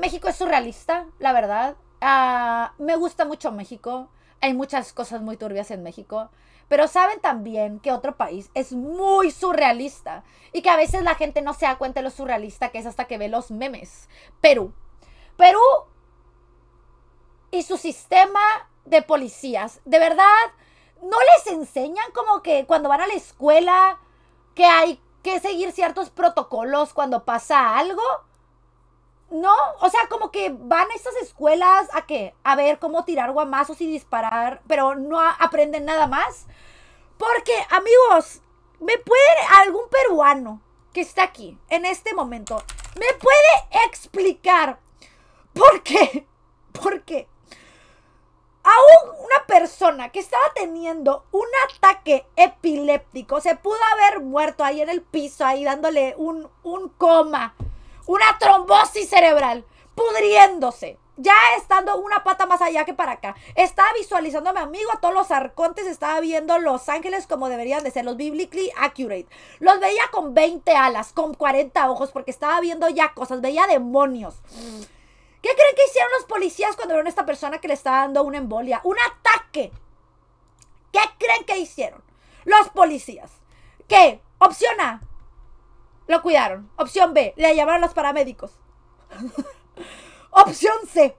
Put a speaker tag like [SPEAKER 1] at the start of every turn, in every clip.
[SPEAKER 1] México es surrealista, la verdad. Ah, me gusta mucho México. Hay muchas cosas muy turbias en México. Pero saben también que otro país es muy surrealista. Y que a veces la gente no se da cuenta de lo surrealista que es hasta que ve los memes. Perú. Perú y su sistema de policías. De verdad, no les enseñan como que cuando van a la escuela que hay que seguir ciertos protocolos cuando pasa algo. No, o sea, como que van a estas escuelas a qué? A ver cómo tirar guamazos y disparar, pero no aprenden nada más. Porque, amigos, me puede algún peruano que está aquí en este momento, me puede explicar por qué, por qué a una persona que estaba teniendo un ataque epiléptico se pudo haber muerto ahí en el piso, ahí dándole un, un coma una trombosis cerebral, pudriéndose. Ya estando una pata más allá que para acá. Estaba visualizando a mi amigo, a todos los arcontes, estaba viendo los ángeles como deberían de ser, los biblically accurate. Los veía con 20 alas, con 40 ojos, porque estaba viendo ya cosas, veía demonios. ¿Qué creen que hicieron los policías cuando vieron a esta persona que le estaba dando una embolia? Un ataque. ¿Qué creen que hicieron los policías? ¿Qué? Opción A, lo cuidaron. Opción B, le llamaron los paramédicos. Opción C.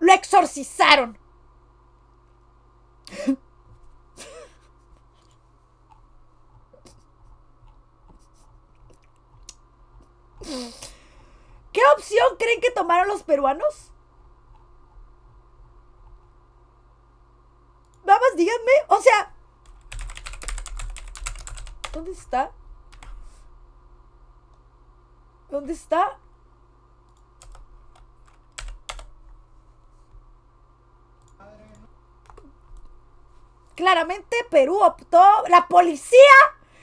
[SPEAKER 1] Lo exorcizaron. ¿Qué opción creen que tomaron los peruanos? ¿Dónde está? ¿Dónde está? Claramente Perú optó, la policía,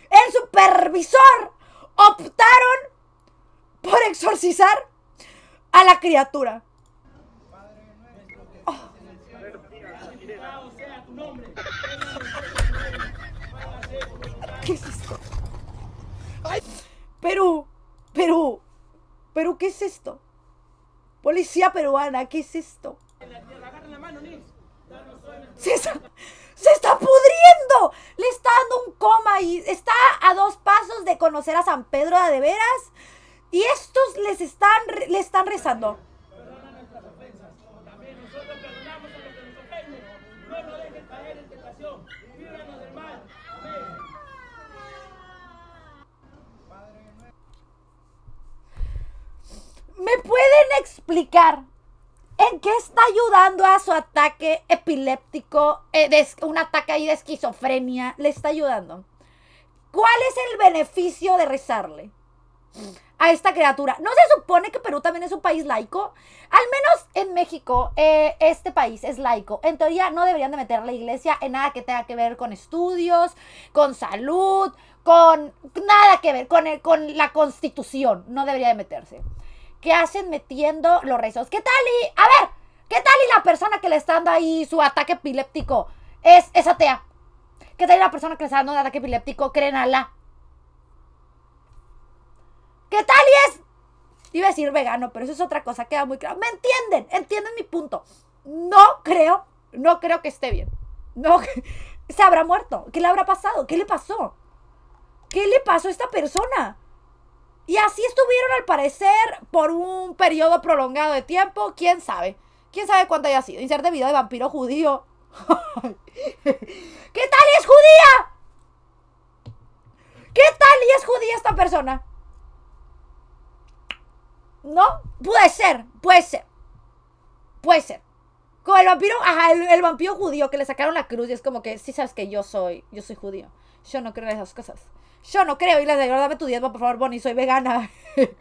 [SPEAKER 1] el supervisor, optaron por exorcizar a la criatura. ¿Qué es esto? ¡Ay! Pero, pero, pero, ¿qué es esto? Policía peruana, ¿qué es esto? Se está, pudriendo. Le está dando un coma y está a dos pasos de conocer a San Pedro de, veras. Y estos les están, le están rezando. explicar en qué está ayudando a su ataque epiléptico, eh, un ataque ahí de esquizofrenia, le está ayudando. ¿Cuál es el beneficio de rezarle a esta criatura? ¿No se supone que Perú también es un país laico? Al menos en México, eh, este país es laico. En teoría no deberían de meter la iglesia en nada que tenga que ver con estudios, con salud, con nada que ver, con, con la constitución. No debería de meterse. ¿Qué hacen metiendo los rezos? ¿Qué tal y, a ver, qué tal y la persona que le está dando ahí su ataque epiléptico es, esa atea? ¿Qué tal y la persona que le está dando un ataque epiléptico creen a la ¿Qué tal y es? Iba a decir vegano, pero eso es otra cosa, queda muy claro. ¿Me entienden? ¿Entienden mi punto? No creo, no creo que esté bien. No, se habrá muerto. ¿Qué le habrá pasado? ¿Qué le pasó? ¿Qué le pasó a esta persona? Y así estuvieron al parecer por un periodo prolongado de tiempo, quién sabe. Quién sabe cuánto haya sido. Inserte vida de vampiro judío. ¿Qué tal y es judía? ¿Qué tal y es judía esta persona? ¿No? Puede ser, puede ser. Puede ser. Con el vampiro, ajá, el, vampiro judío que le sacaron la cruz y es como que, sí sabes que yo soy, yo soy judío. Yo no creo en esas cosas. Yo no creo, y la de dame tu diezmo, por favor, Bonnie, soy vegana.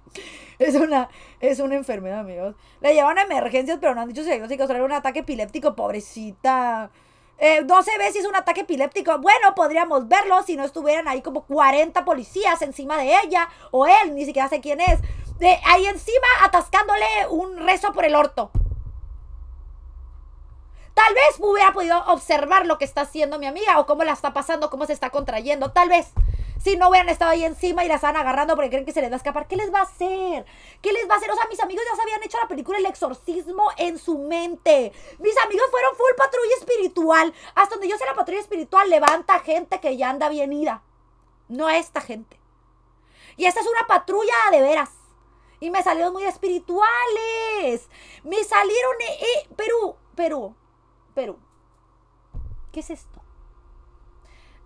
[SPEAKER 1] es, una, es una enfermedad, amigos. Le llevan a emergencias, pero no han dicho si diagnóstico. Traer un ataque epiléptico, pobrecita. Eh, veces es un ataque epiléptico. Bueno, podríamos verlo si no estuvieran ahí como 40 policías encima de ella o él, ni siquiera sé quién es. Eh, ahí encima atascándole un rezo por el orto. Tal vez hubiera podido observar lo que está haciendo mi amiga o cómo la está pasando, cómo se está contrayendo. Tal vez. Si no hubieran estado ahí encima y la están agarrando porque creen que se les va a escapar, ¿qué les va a hacer? ¿Qué les va a hacer? O sea, mis amigos ya se habían hecho la película El Exorcismo en su mente. Mis amigos fueron full patrulla espiritual. Hasta donde yo sé la patrulla espiritual levanta gente que ya anda bien ida. No a esta gente. Y esta es una patrulla de veras. Y me salieron muy espirituales. Me salieron, eh, eh, Perú, Perú, Perú. ¿Qué es esto?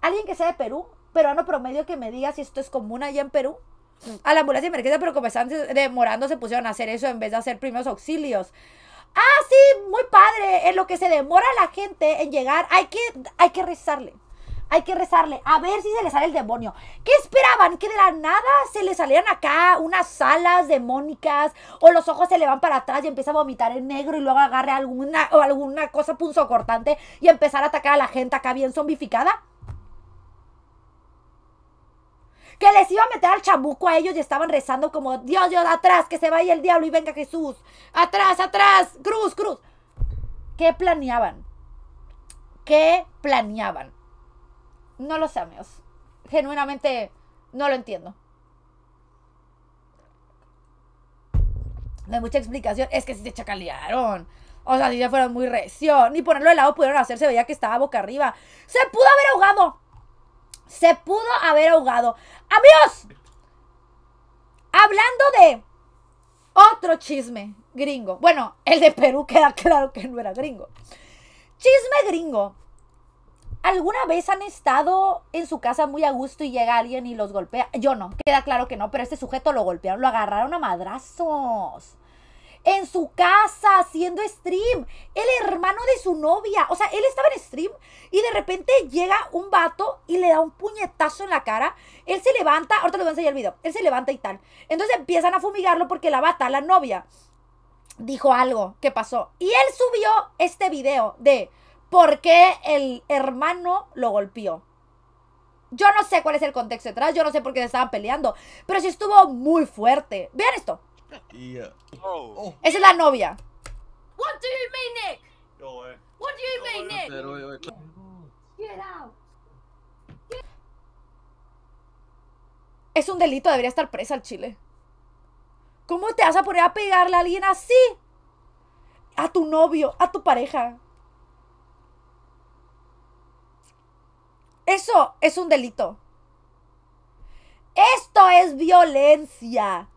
[SPEAKER 1] Alguien que sea de Perú, peruano promedio, que me diga si esto es común allá en Perú. A ah, la ambulancia de emergencia, pero como están demorando, se pusieron a hacer eso en vez de hacer primeros auxilios. Ah, sí, muy padre. En lo que se demora la gente en llegar, hay que, hay que rezarle. Hay que rezarle, a ver si se le sale el demonio. ¿Qué esperaban? ¿Que de la nada se le salieran acá unas alas demónicas o los ojos se le van para atrás y empieza a vomitar en negro y luego agarre alguna, o alguna cosa punzocortante y empezar a atacar a la gente acá bien zombificada? que les iba a meter al chamuco a ellos y estaban rezando como, Dios, Dios, atrás, que se vaya el diablo y venga Jesús. Atrás, atrás, cruz, cruz. ¿Qué planeaban? ¿Qué planeaban? No lo sé, amigos. Genuinamente no lo entiendo. No hay mucha explicación. Es que si se chacalearon. O sea, si ya fueron muy recio. Ni ponerlo de lado pudieron hacerse. Veía que estaba boca arriba. Se pudo haber ahogado. Se pudo haber ahogado. Amigos. Hablando de otro chisme gringo. Bueno, el de Perú queda claro que no era gringo. Chisme gringo. ¿Alguna vez han estado en su casa muy a gusto y llega alguien y los golpea? Yo no, queda claro que no, pero este sujeto lo golpearon, lo agarraron a madrazos. En su casa, haciendo stream. El hermano de su novia. O sea, él estaba en stream y de repente llega un vato y le da un puñetazo en la cara. Él se levanta, ahorita les voy a enseñar el video. Él se levanta y tal. Entonces empiezan a fumigarlo porque la bata, la novia, dijo algo que pasó. Y él subió este video de ¿Por qué el hermano lo golpeó. Yo no sé cuál es el contexto detrás, yo no sé por qué se estaban peleando, pero sí estuvo muy fuerte. Vean esto. Oh. Esa es la novia. Nick? Nick? Es un delito, debería estar presa al chile. ¿Cómo te vas a poner a pegarle a alguien así? A tu novio, a tu pareja. Eso es un delito. Esto es violencia.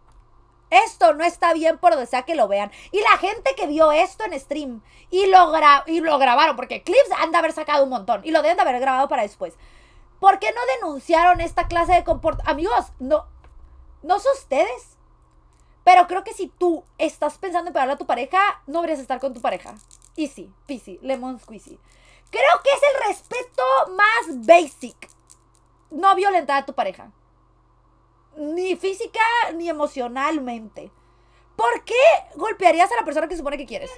[SPEAKER 1] Esto no está bien por donde sea que lo vean. Y la gente que vio esto en stream y lo, y lo grabaron, porque clips han de haber sacado un montón y lo deben de haber grabado para después. ¿Por qué no denunciaron esta clase de comportamiento? Amigos, no, no son ustedes. Pero creo que si tú estás pensando en pegarle a tu pareja, no deberías estar con tu pareja. Easy, peasy, lemon squeezy. Creo que es el respeto más basic. No violentar a tu pareja. Ni física ni emocionalmente. ¿Por qué golpearías a la persona que supone que quieres?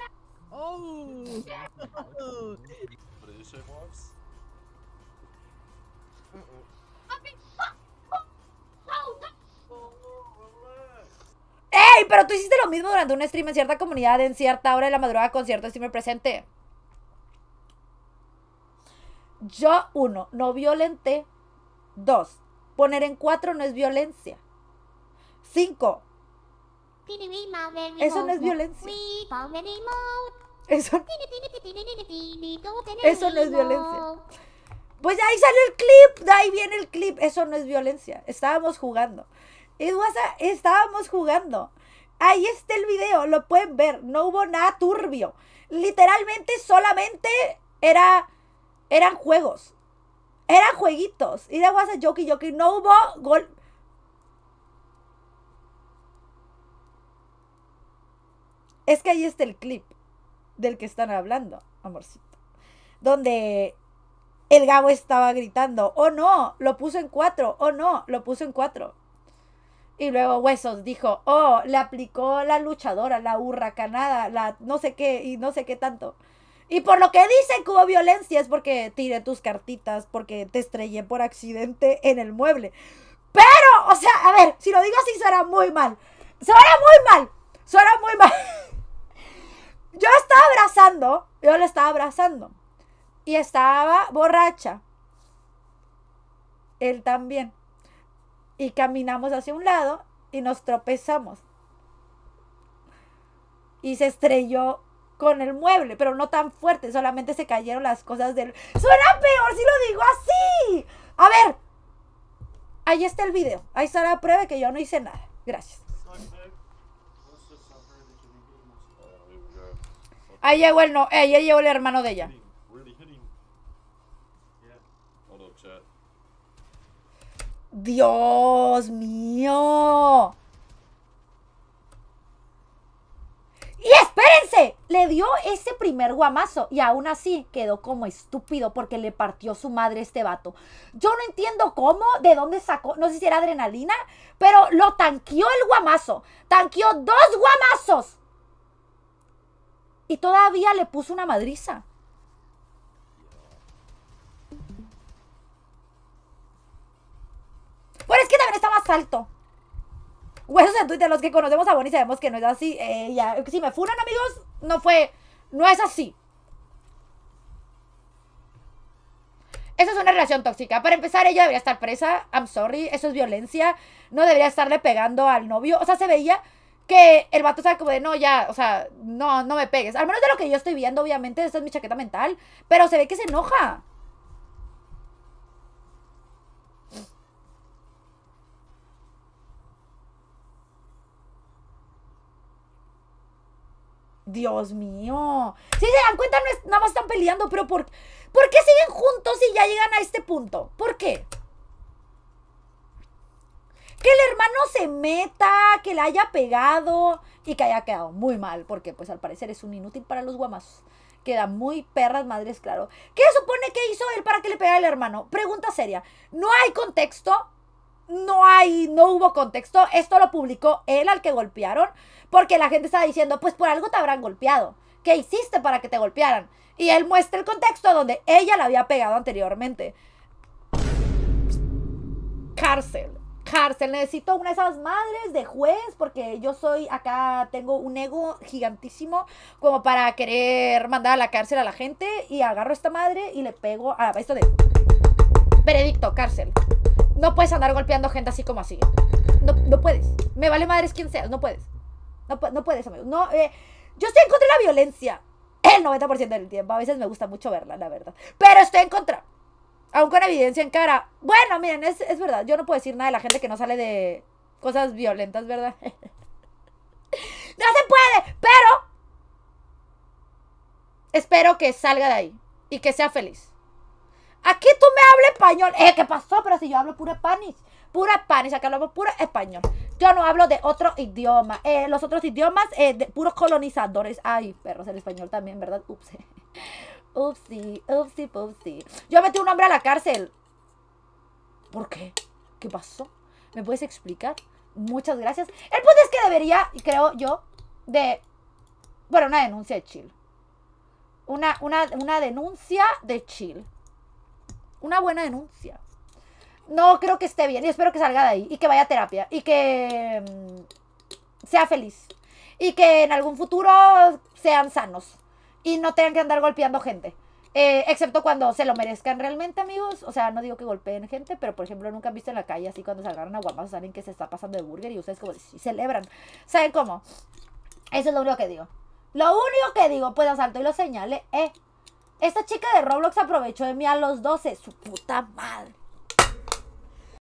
[SPEAKER 1] ¡Ey! Pero tú hiciste lo mismo durante un stream en cierta comunidad en cierta hora de la madrugada con cierto streamer presente. Yo, uno, no violente, Dos, poner en cuatro no es violencia. Cinco, eso no es violencia. Eso, no es violencia. Pues ahí sale el clip, ahí viene el clip. Eso no es violencia. Estábamos jugando. WhatsApp, estábamos jugando. Ahí está el video, lo pueden ver. No hubo nada turbio. Literalmente solamente era eran juegos, eran jueguitos. Y de hace a joki no hubo gol. Es que ahí está el clip del que están hablando, amorcito. Donde el Gabo estaba gritando, oh no, lo puso en cuatro, oh no, lo puso en cuatro. Y luego Huesos dijo, oh, le aplicó la luchadora, la hurracanada, la no sé qué y no sé qué tanto. Y por lo que dicen que hubo violencia es porque tiré tus cartitas, porque te estrellé por accidente en el mueble. Pero, o sea, a ver, si lo digo así suena muy mal. Suena muy mal. Suena muy mal. Yo estaba abrazando, yo le estaba abrazando. Y estaba borracha. Él también. Y caminamos hacia un lado y nos tropezamos. Y se estrelló con el mueble, pero no tan fuerte, solamente se cayeron las cosas del... Suena peor si lo digo así. A ver, ahí está el video, ahí está la prueba que yo no hice nada. Gracias. Ahí llegó el no, ahí llegó el hermano de ella. Dios mío. espérense, le dio ese primer guamazo y aún así quedó como estúpido porque le partió su madre este vato. Yo no entiendo cómo, de dónde sacó, no sé si era adrenalina, pero lo tanqueó el guamazo, tanqueó dos guamazos y todavía le puso una madriza. Pero es que también está más alto huesos en Twitter, los que conocemos a Bonnie sabemos que no es así. si me funan, amigos, no fue. No es así. Esa es una relación tóxica. Para empezar, ella debería estar presa. I'm sorry, eso es violencia. No debería estarle pegando al novio. O sea, se veía que el vato estaba como de, no, ya, o sea, no, no me pegues. Al menos de lo que yo estoy viendo, obviamente, esta es mi chaqueta mental. Pero se ve que se enoja. Dios mío. Si se dan cuenta, no nada más están peleando, pero ¿por, ¿por qué siguen juntos y ya llegan a este punto? ¿Por qué? Que el hermano se meta, que la haya pegado y que haya quedado muy mal, porque pues al parecer es un inútil para los guamas. Queda muy perras madres, claro. ¿Qué supone que hizo él para que le pegara el hermano? Pregunta seria. No hay contexto, no hay, no hubo contexto. Esto lo publicó él al que golpearon, porque la gente estaba diciendo, pues por algo te habrán golpeado. ¿Qué hiciste para que te golpearan? Y él muestra el contexto donde ella la había pegado anteriormente. Cárcel, cárcel. Necesito una de esas madres de juez porque yo soy acá, tengo un ego gigantísimo como para querer mandar a la cárcel a la gente y agarro a esta madre y le pego a esto de... Veredicto, cárcel. No puedes andar golpeando gente así como así. No, puedes. Me vale madres quien seas, no puedes. No, puedes, amigo. No, eh, yo estoy en contra de la violencia. El 90% del tiempo. A veces me gusta mucho verla, la verdad. Pero estoy en contra. Aún con evidencia en cara. Bueno, miren, es, es verdad. Yo no puedo decir nada de la gente que no sale de cosas violentas, ¿verdad? no se puede, pero espero que salga de ahí y que sea feliz. Aquí tú me hablas español. Eh, ¿qué pasó? Pero si yo hablo puro Spanish. Pura Spanish, acá hablamos puro español. Yo no hablo de otro idioma. Eh, los otros idiomas, eh, de puros colonizadores. Ay, perros, el español también, ¿verdad? Ups. Upsi, upsi, upsi. Yo metí un hombre a la cárcel. ¿Por qué? ¿Qué pasó? ¿Me puedes explicar? Muchas gracias. El punto es que debería, creo yo, de... Bueno, una denuncia de chill. Una, una, una denuncia de chill. Una buena denuncia. No creo que esté bien y espero que salga de ahí y que vaya a terapia y que mm, sea feliz y que en algún futuro sean sanos y no tengan que andar golpeando gente. Eh, excepto cuando se lo merezcan realmente, amigos. O sea, no digo que golpeen gente, pero por ejemplo, nunca han visto en la calle así cuando salgan a a guamazos, saben que se está pasando de burger y ustedes como si celebran. ¿Saben cómo? Eso es lo único que digo. Lo único que digo, pues asalto y lo señale, eh. Esta chica de Roblox aprovechó de mí a los 12. Su puta madre.